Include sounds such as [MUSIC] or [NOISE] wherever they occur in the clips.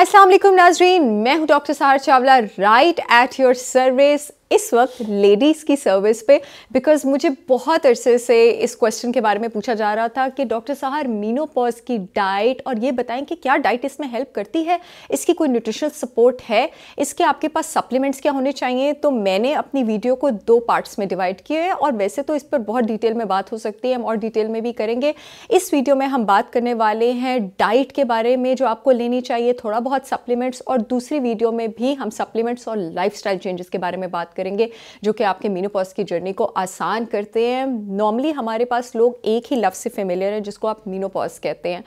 असलम नाजरीन मैं हूँ डॉक्टर सार Chawla right at your service इस वक्त लेडीज़ की सर्विस पे बिकॉज मुझे बहुत अरसे से इस क्वेश्चन के बारे में पूछा जा रहा था कि डॉक्टर साहब मीनोपॉज की डाइट और ये बताएं कि क्या डाइट इसमें हेल्प करती है इसकी कोई न्यूट्रिशनल सपोर्ट है इसके आपके पास सप्लीमेंट्स क्या होने चाहिए तो मैंने अपनी वीडियो को दो पार्ट्स में डिवाइड किए हैं और वैसे तो इस पर बहुत डिटेल में बात हो सकती है हम और डिटेल में भी करेंगे इस वीडियो में हम बात करने वाले हैं डाइट के बारे में जो आपको लेनी चाहिए थोड़ा बहुत सप्लीमेंट्स और दूसरी वीडियो में भी हम सप्लीमेंट्स और लाइफ चेंजेस के बारे में बात करेंगे जो कि आपके मीनोपॉज की जर्नी को आसान करते हैं नॉर्मली हमारे पास लोग एक ही लफ्ज़ से फेमिलियर हैं जिसको आप मीनोपॉज कहते हैं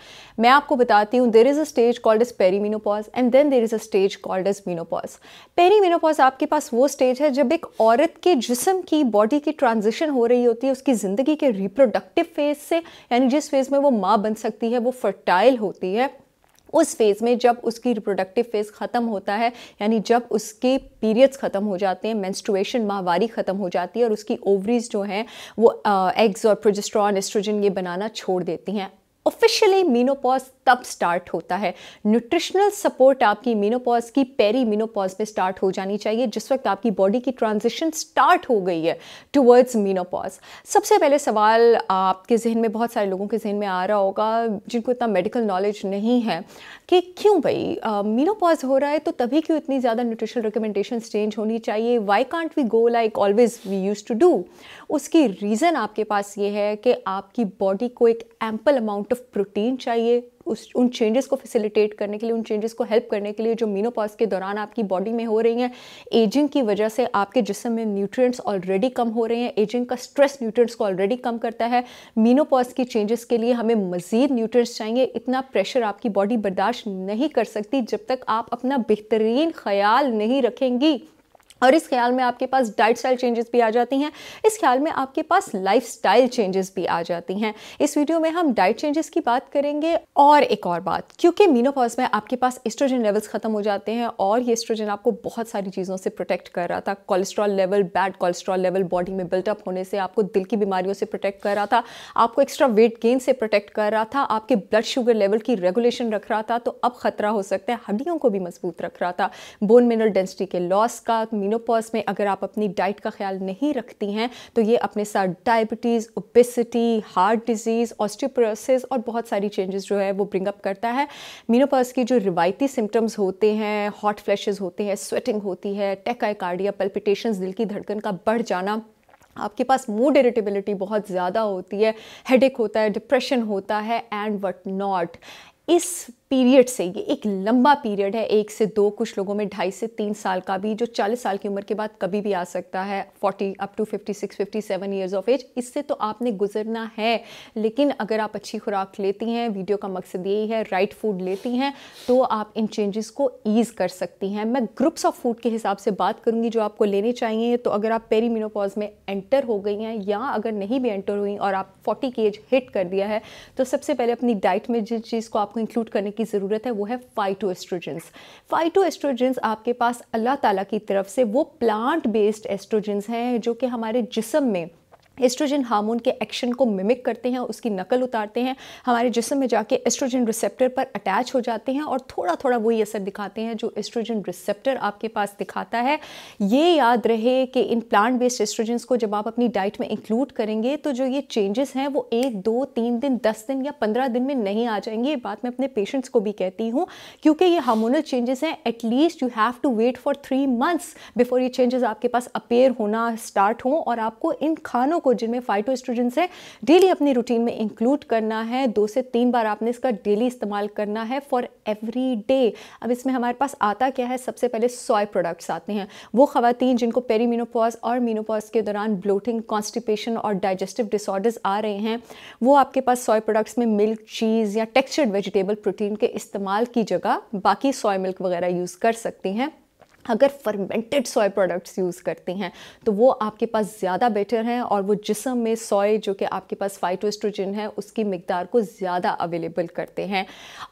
मैं आपको बताती हूँ there is a stage called is perimenopause and then there is a stage called is menopause perimenopause आपके पास वो स्टेज है जब एक औरत के जिसम की बॉडी की ट्रांजिशन हो रही होती है उसकी ज़िंदगी के रिप्रोडक्टिव फेज़ से यानी जिस फेज़ में वो माँ बन सकती है वो फर्टाइल होती है उस फेज़ में जब उसकी रिप्रोडक्टिव फेज़ ख़त्म होता है यानी जब उसके पीरियड्स ख़त्म हो जाते हैं मैंस्ट्रुएशन माहवारी ख़त्म हो जाती है और उसकी ओवरीज जो हैं वो एग्स और प्रोजेस्ट्रॉन एस्ट्रोजन ये बनाना छोड़ देती हैं ऑफिशियली मीनोपॉज तब स्टार्ट होता है न्यूट्रिशनल सपोर्ट आपकी मीनोपॉज की पेरी मीनोपॉज में स्टार्ट हो जानी चाहिए जिस वक्त आपकी बॉडी की ट्रांजिशन स्टार्ट हो गई है टुवर्ड्स मीनोपॉज सबसे पहले सवाल आपके जहन में बहुत सारे लोगों के जहन में आ रहा होगा जिनको इतना मेडिकल नॉलेज नहीं है कि क्यों भाई मीनोपॉज हो रहा है तो तभी क्यों इतनी ज़्यादा न्यूट्रिशनल रिकमेंडेशन चेंज होनी चाहिए why can't we go like always we use to do उसकी रीज़न आपके पास ये है कि आपकी बॉडी को एक एम्पल अमाउंट ऑफ प्रोटीन चाहिए उस उन चेंजेस को फैसिलिटेट करने के लिए उन चेंजेस को हेल्प करने के लिए जो मीनोपॉज के दौरान आपकी बॉडी में हो रही हैं एजिंग की वजह से आपके जिसम में न्यूट्रिएंट्स ऑलरेडी कम हो रहे हैं एजिंग का स्ट्रेस न्यूट्रिएंट्स को ऑलरेडी कम करता है मीनोपॉज की चेंजेस के लिए हमें मज़ीद न्यूट्रिएंट्स चाहिए इतना प्रेशर आपकी बॉडी बर्दाश्त नहीं कर सकती जब तक आप अपना बेहतरीन ख्याल नहीं रखेंगी और इस ख्याल में आपके पास डाइट स्टाइल चेंजेस भी आ जाती हैं इस ख्याल में आपके पास लाइफ स्टाइल चेंजेस भी आ जाती हैं इस वीडियो में हम डाइट चेंजेस की बात करेंगे और एक और बात क्योंकि मीनोपॉज में आपके पास एस्ट्रोजन लेवल्स ख़त्म हो जाते हैं और ये एस्ट्रोजन आपको बहुत सारी चीज़ों से प्रोटेक्ट कर रहा था cholesterol level bad cholesterol level body में बिल्टअप होने से आपको दिल की बीमारियों से प्रोटेक्ट कर रहा था आपको एक्स्ट्रा वेट गेन से प्रोटेक्ट कर रहा था आपके ब्लड शुगर लेवल की रेगुलेशन रख रहा था तो अब खतरा हो सकता है हड्डियों को भी मजबूत रख रहा था बोन मिनरल डेंसिटी के लॉस का मीनो मेनोपॉज में अगर आप अपनी डाइट का ख्याल नहीं रखती हैं तो ये अपने साथ diabetes obesity heart disease osteoporosis और बहुत सारी चेंजेस जो है वो ब्रिंग अप करता है मीनोपॉज की जो रिवायती सिम्टम्स होते हैं हॉट फ्लैश होते हैं स्वेटिंग होती है कार्डिया पल्पिटेशन दिल की धड़कन का बढ़ जाना आपके पास मूड इरिटेबिलिटी बहुत ज़्यादा होती है हेडेक होता है डिप्रेशन होता है एंड वट नॉट इस पीरियड से ये एक लंबा पीरियड है एक से दो कुछ लोगों में ढाई से तीन साल का भी जो चालीस साल की उम्र के बाद कभी भी आ सकता है forty up to fifty six fifty seven years of age इससे तो आपने गुजरना है लेकिन अगर आप अच्छी खुराक लेती हैं वीडियो का मकसद यही है राइट फूड लेती हैं तो आप इन चेंजेस को ईज़ कर सकती हैं मैं ग्रुप्स ऑफ फूड के हिसाब से बात करूँगी जो आपको लेने चाहिए तो अगर आप पेरी में एंटर हो गई हैं या अगर नहीं भी एंटर हुई और आप फोर्टी की एज हिट कर दिया है तो सबसे पहले अपनी डाइट में जिस चीज़ को आपको इंक्लूड करने की की ज़रूरत है वो है फाइटो एस्ट्रोजेंस फाइटो एस्ट्रोजेंस आपके पास अल्लाह ताला की तरफ से वो प्लांट बेस्ड एस्ट्रोजेंस हैं जो कि हमारे जिसम में एस्ट्रोजन हार्मोन के एक्शन को मिमिक करते हैं उसकी नकल उतारते हैं हमारे जिसम में जाके एस्ट्रोजन रिसेप्टर पर अटैच हो जाते हैं और थोड़ा थोड़ा वही असर दिखाते हैं जो एस्ट्रोजन रिसेप्टर आपके पास दिखाता है ये याद रहे कि इन प्लांट बेस्ड एस्ट्रोजेंस को जब आप अपनी डाइट में इंक्लूड करेंगे तो जो ये चेंजेस हैं वो एक दो तीन दिन दस दिन या पंद्रह दिन में नहीं आ जाएंगे ये बात मैं अपने पेशेंट्स को भी कहती हूँ क्योंकि ये हार्मोनल चेंजेस हैं at least you have to wait for three months before ये चेंजेस आपके पास अपेयर होना स्टार्ट हों और आपको इन खानों को जिनमें फाइटोस्ट्रोजन है डेली अपनी रूटीन में इंक्लूड करना है दो से तीन बार आपने इसका डेली इस्तेमाल करना है फॉर एवरी डे अब इसमें हमारे पास आता क्या है सबसे पहले सॉय प्रोडक्ट्स आते हैं वो खातन जिनको पेरीमिनोपॉज और मीनोपॉज के दौरान ब्लोटिंग कॉन्स्टिपेशन और डाइजेस्टिव डिसऑर्डर्स आ रहे हैं वो आपके पास सॉय प्रोडक्ट्स में मिल्क चीज़ या टेक्सचर्ड वेजिटेबल प्रोटीन के इस्तेमाल की जगह बाकी सॉय मिल्क वगैरह यूज़ कर सकती हैं अगर फर्मेंटेड सोए प्रोडक्ट्स यूज़ करते हैं तो वो आपके पास ज़्यादा बेटर हैं और वो जिसम में सोए जो कि आपके पास फाइटोस्ट्रोजन है उसकी मकदार को ज़्यादा अवेलेबल करते हैं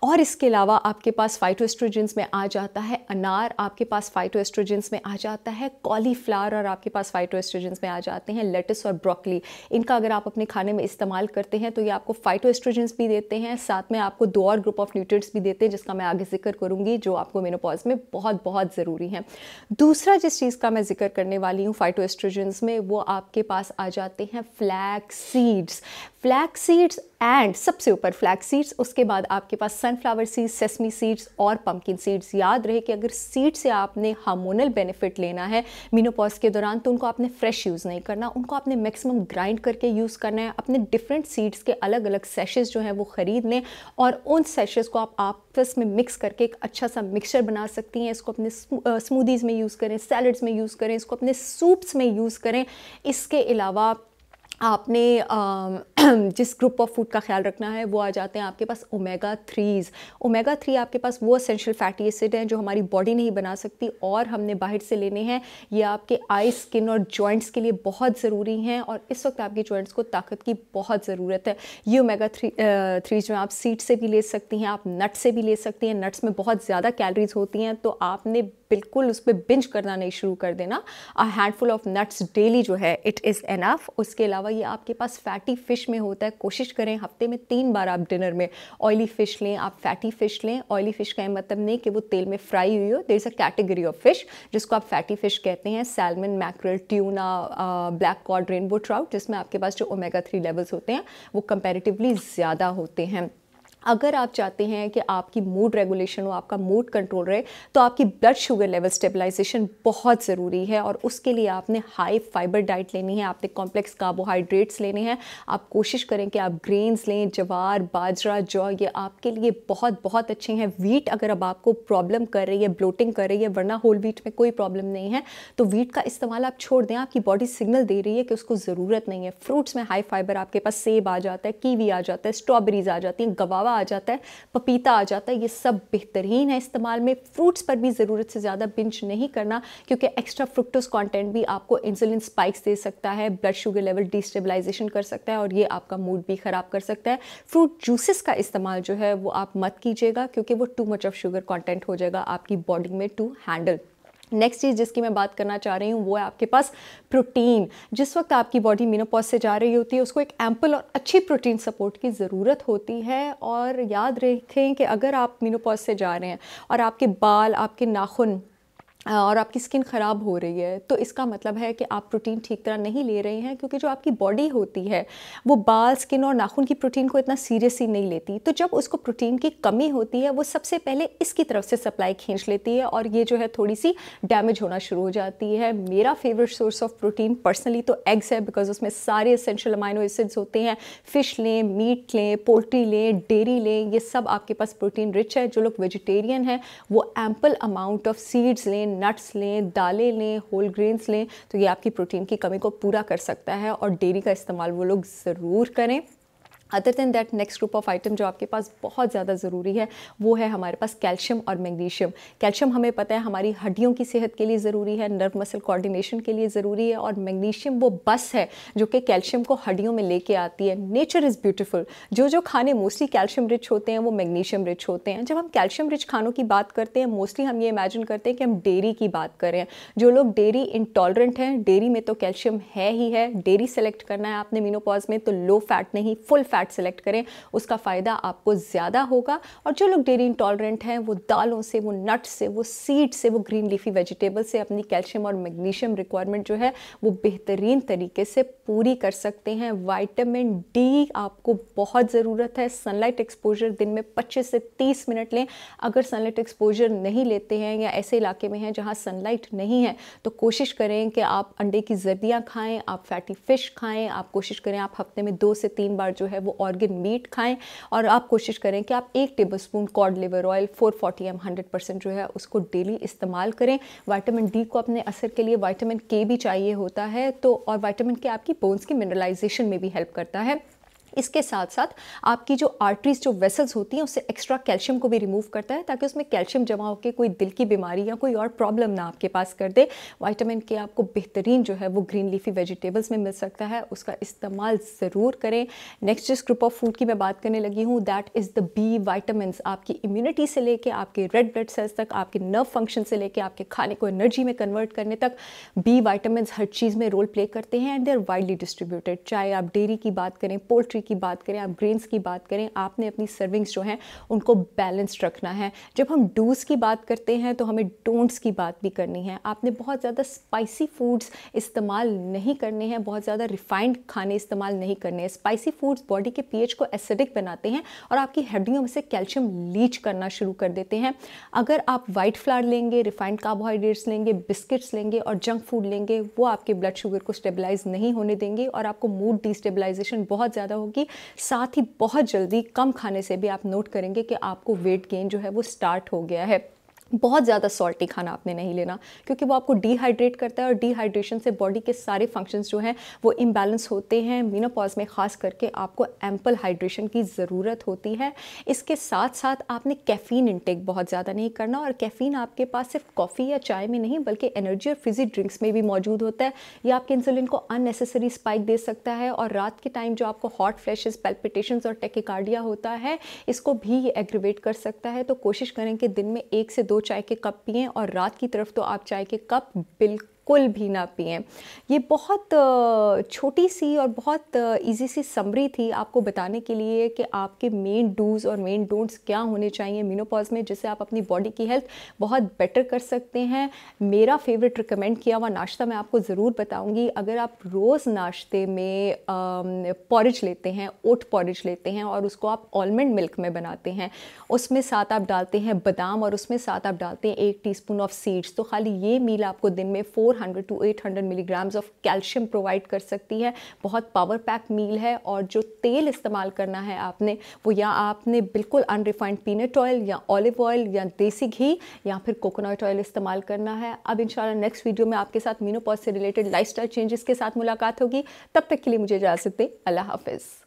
और इसके अलावा आपके पास फाइटोस्ट्रोजेंस में आ जाता है अनार आपके पास फाइटोस्ट्रोजेंस में आ जाता है कॉलीफ्लावर और आपके पास फाइटोस्ट्रोजेंस में आ जाते हैं लेटस और ब्रोकली इनका अगर आप अपने खाने में इस्तेमाल करते हैं तो ये आपको फाइटोस्ट्रोजेंस भी देते हैं साथ में आपको दो और ग्रुप ऑफ न्यूट्रिएंट्स भी देते हैं जिसका मैं आगे जिक्र करूँगी जो आपको मेनोपॉज में बहुत बहुत ज़रूरी है हैं दूसरा जिस चीज़ का मैं जिक्र करने वाली हूँ फाइटोस्ट्रोजेंस में वो आपके पास आ जाते हैं flax seeds flax seeds and सबसे ऊपर फ्लैक्स सीड्स उसके बाद आपके पास सनफ्लावर सीड्स सेसमी सीड्स और पम्पकिन सीड्स याद रहे कि अगर सीड से आपने हार्मोनल बेनिफिट लेना है मीनोपॉज के दौरान तो उनको आपने फ्रेश यूज़ नहीं करना उनको आपने मैक्सिमम ग्राइंड करके यूज़ करना है अपने डिफरेंट सीड्स के अलग अलग सेशेज़ जो हैं वो ख़रीद लें और उन सेशेज़ को आप आपस में मिक्स करके एक अच्छा सा मिक्सचर बना सकती हैं इसको अपने स्मूदीज़ में यूज़ करें सैलड्स में यूज़ करें इसको अपने सूप्स में यूज़ करें इसके अलावा आपने [CLEARS THROAT] जिस ग्रुप ऑफ फूड का ख्याल रखना है वो आ जाते हैं आपके पास ओमेगा थ्रीज़ ओमेगा थ्री आपके पास वो असेंशियल फैटी एसिड हैं जो हमारी बॉडी नहीं बना सकती और हमने बाहर से लेने हैं ये आपके आई स्किन और जॉइंट्स के लिए बहुत ज़रूरी हैं और इस वक्त आपके जॉइंट्स को ताकत की बहुत ज़रूरत है ये ओमेगा थ्री थ्रीज में आप सीट से भी ले सकती हैं आप नट्स से भी ले सकती हैं नट्स में बहुत ज़्यादा कैलरीज होती हैं तो आपने बिल्कुल उस पर बिंज करना नहीं शुरू कर देना a handful of nuts daily जो है इट इज़ एनफ उसके अलावा ये आपके पास फैटी फ़िश में होता है कोशिश करें हफ्ते में तीन बार आप डिनर में ऑयली फ़िश लें आप फैटी फ़िश लें ऑयली फ़िश का मतलब नहीं कि वो तेल में फ्राई हुई हो there is a category of fish जिसको आप फैटी फ़िश कहते हैं salmon mackerel tuna black cod rainbow trout जिसमें आपके पास जो ओमेगा थ्री लेवल्स होते हैं वो कंपेरेटिवली ज़्यादा होते हैं अगर आप चाहते हैं कि आपकी मूड रेगुलेशन हो आपका मूड कंट्रोल रहे तो आपकी ब्लड शुगर लेवल स्टेबलाइजेशन बहुत ज़रूरी है और उसके लिए आपने हाई फाइबर डाइट लेनी है आपने कॉम्प्लेक्स कार्बोहाइड्रेट्स लेने हैं आप कोशिश करें कि आप ग्रेन्स लें जवार बाजरा जौ ये आपके लिए बहुत बहुत अच्छे हैं वीट अगर अब आपको प्रॉब्लम कर रही है ब्लोटिंग कर रही है वरना होल वीट में कोई प्रॉब्लम नहीं है तो वीट का इस्तेमाल आप छोड़ दें आपकी बॉडी सिग्नल दे रही है कि उसको ज़रूरत नहीं है फ्रूट्स में हाई फाइबर आपके पास सेब आ जाता है कीवी आ जाता है स्ट्रॉबेरीज आ जाती हैं गवावा गुआवा आ जाता है पपीता आ जाता है ये सब बेहतरीन है इस्तेमाल में फ्रूट्स पर भी ज़रूरत से ज़्यादा बिंच नहीं करना क्योंकि एक्स्ट्रा फ्रुक्टोज कॉन्टेंट भी आपको इंसुलिन स्पाइक्स दे सकता है ब्लड शुगर लेवल डिस्टेबलाइजेशन कर सकता है और ये आपका मूड भी ख़राब कर सकता है फ्रूट जूसेस का इस्तेमाल जो है वो आप मत कीजिएगा क्योंकि वो too much of sugar content हो जाएगा आपकी बॉडी में टू हैंडल नेक्स्ट चीज़ जिसकी मैं बात करना चाह रही हूँ वो है आपके पास प्रोटीन जिस वक्त आपकी बॉडी मीनोपॉज से जा रही होती है उसको एक एम्पल और अच्छी प्रोटीन सपोर्ट की ज़रूरत होती है और याद रखें कि अगर आप मीनोपॉज से जा रहे हैं और आपके बाल आपके नाखून और आपकी स्किन ख़राब हो रही है तो इसका मतलब है कि आप प्रोटीन ठीक तरह नहीं ले रहे हैं क्योंकि जो आपकी बॉडी होती है वो बाल स्किन और नाखून की प्रोटीन को इतना सीरियसली नहीं लेती तो जब उसको प्रोटीन की कमी होती है वो सबसे पहले इसकी तरफ से सप्लाई खींच लेती है और ये जो है थोड़ी सी डैमेज होना शुरू हो जाती है मेरा favourite source of protein personally तो एग्स है बिकॉज उसमें सारे असेंशल अमाइनो एसिड्स होते हैं फ़िश लें मीट लें पोल्ट्री लें डेयरी लें ये सब आपके पास प्रोटीन रिच है जो लोग वेजिटेरियन हैं वो एम्पल अमाउंट ऑफ सीड्स लें नट्स लें दालें लें होल ग्रेन्स लें तो ये आपकी प्रोटीन की कमी को पूरा कर सकता है और डेयरी का इस्तेमाल वो लोग ज़रूर करें other than that next group of item जो आपके पास बहुत ज़्यादा ज़रूरी है वो है हमारे पास कैल्शियम और मैग्नीशियम कैल्शियम हमें पता है हमारी हड्डियों की सेहत के लिए ज़रूरी है नर्व मसल कोऑर्डिनेशन के लिए ज़रूरी है और मैग्नीशियम वो बस है जो कि कैल्शियम को हड्डियों में लेके आती है नेचर इज़ ब्यूटिफुल जो जो खाने मोस्टली कैल्शियम रिच होते हैं वो मैग्नीशियम रिच होते हैं जब हम कैल्शियम रिच खानों की बात करते हैं मोस्टली हम ये इमेजिन करते हैं कि हम डेयरी की बात करें जो लोग डेयरी इंटॉलरेंट हैं डेयरी में तो कैल्शियम है ही है डेयरी सेलेक्ट करना है आपने मीनोपॉज में तो लो फैट नहीं फुल फैट फैट सेलेक्ट करें उसका फ़ायदा आपको ज़्यादा होगा और जो लोग डेरी इंटॉलरेंट हैं वो दालों से वो नट से वो सीड से वो ग्रीन लीफी वेजिटेबल से अपनी कैल्शियम और मैग्नीशियम रिक्वायरमेंट जो है वो बेहतरीन तरीके से पूरी कर सकते हैं वाइटामिन डी आपको बहुत ज़रूरत है सनलाइट एक्सपोजर दिन में 25 से 30 मिनट लें अगर सनलाइट एक्सपोजर नहीं लेते हैं या ऐसे इलाके में हैं जहाँ सनलाइट नहीं है तो कोशिश करें कि आप अंडे की जर्दियाँ खाएँ आप फैटी फ़िश खाएँ आप कोशिश करें आप हफ्ते में दो से तीन बार जो है वो वो ऑर्गेन मीट खाएं और आप कोशिश करें कि आप एक tablespoon cod liver oil four forty M hundred percent जो है उसको डेली इस्तेमाल करें वाइटामिन डी को अपने असर के लिए वाइटामिन के भी चाहिए होता है तो और वाइटामिन के आपकी बोन्स की मिनरलाइजेशन में भी हेल्प करता है इसके साथ साथ आपकी जो आर्टरीज जो वेसल्स होती हैं उससे एक्स्ट्रा कैल्शियम को भी रिमूव करता है ताकि उसमें कैल्शियम जमा होकर कोई दिल की बीमारी या कोई और प्रॉब्लम ना आपके पास कर दे वाइटामिन के आपको बेहतरीन जो है वो ग्रीन लीफी वेजिटेबल्स में मिल सकता है उसका इस्तेमाल ज़रूर करें नेक्स्ट जिस ग्रुप ऑफ फूड की मैं बात करने लगी हूँ that is the B vitamin आपकी इम्यूनिटी से लेके आपके रेड ब्लड सेल्स तक आपके नर्व फंक्शन से लेके आपके खाने को एनर्जी में कन्वर्ट करने तक बी वाइटामिन हर चीज़ में रोल प्ले करते हैं and they are widely distributed चाहे आप डेयरी की बात करें पोल्ट्री पोल्ट्री की बात करें आप ग्रेन्स की बात करें आपने अपनी सर्विंग्स जो हैं उनको बैलेंस्ड रखना है जब हम डूज़ की बात करते हैं तो हमें डोंट्स की बात भी करनी है आपने बहुत ज़्यादा स्पाइसी फूड्स इस्तेमाल नहीं करने हैं बहुत ज़्यादा रिफाइंड खाने इस्तेमाल नहीं करने हैं स्पाइसी फूड्स बॉडी के पीएच को एसिडिक बनाते हैं और आपकी हड्डियों में से कैल्शियम लीच करना शुरू कर देते हैं अगर आप वाइट फ्लावर लेंगे रिफाइंड कार्बोहाइड्रेट्स लेंगे बिस्किट्स लेंगे और जंक फूड लेंगे वो आपके ब्लड शुगर को स्टेबलाइज नहीं होने देंगे और आपको मूड डिस्टेबलाइजेशन बहुत ज़्यादा होगा होगी साथ ही बहुत जल्दी कम खाने से भी आप नोट करेंगे कि आपको वेट गेन जो है वो स्टार्ट हो गया है बहुत ज़्यादा सॉल्टी खाना आपने नहीं लेना क्योंकि वो आपको डिहाइड्रेट करता है और डिहाइड्रेशन से बॉडी के सारे फंक्शंस जो हैं वो इम्बैलेंस होते हैं मीनोपॉज में ख़ास करके आपको एम्पल हाइड्रेशन की ज़रूरत होती है इसके साथ साथ आपने कैफ़ीन इनटेक बहुत ज़्यादा नहीं करना और कैफ़ीन आपके पास सिर्फ कॉफ़ी या चाय में नहीं बल्कि एनर्जी और फिजी ड्रिंक्स में भी मौजूद होता है या आपके इंसुलिन को अननेसेसरी स्पाइक दे सकता है और रात के टाइम जो आपको हॉट फ्लैश पेल्पिटेशन और टेकिकार्डिया होता है इसको भी ये एग्रीवेट कर सकता है तो कोशिश करें कि दिन में एक से दो चाय के कप पिए और रात की तरफ तो आप चाय के कप बिल्कुल बिल्कुल भी ना पिए ये बहुत छोटी सी और बहुत इजी सी समरी थी आपको बताने के लिए कि आपके मेन डूज़ और मेन डोंट्स क्या होने चाहिए मीनोपॉज में जिससे आप अपनी बॉडी की हेल्थ बहुत बेटर कर सकते हैं मेरा फेवरेट रिकमेंड किया हुआ नाश्ता मैं आपको ज़रूर बताऊँगी अगर आप रोज़ नाश्ते में पॉरिज लेते हैं ओट पॉरिज लेते हैं और उसको आप ऑलमंड मिल्क में बनाते हैं उसमें साथ आप डालते हैं बादाम और उसमें साथ आप डालते हैं एक टीस्पून ऑफ सीड्स तो खाली ये मील आपको दिन में four 400 to 800 milligrams of calcium provide कर सकती है बहुत पावर पैक मील है और जो तेल इस्तेमाल करना है आपने वो या आपने बिल्कुल अनरिफाइंड पीनट ऑयल या ऑलिव ऑयल या देसी घी या फिर कोकोनट ऑयल इस्तेमाल करना है अब इन नेक्स्ट वीडियो में आपके साथ मीनोपॉज से रिलेटेड लाइफ चेंजेस के साथ मुलाकात होगी तब तक के लिए मुझे इजाज़त दें अल्लाह हाफिज़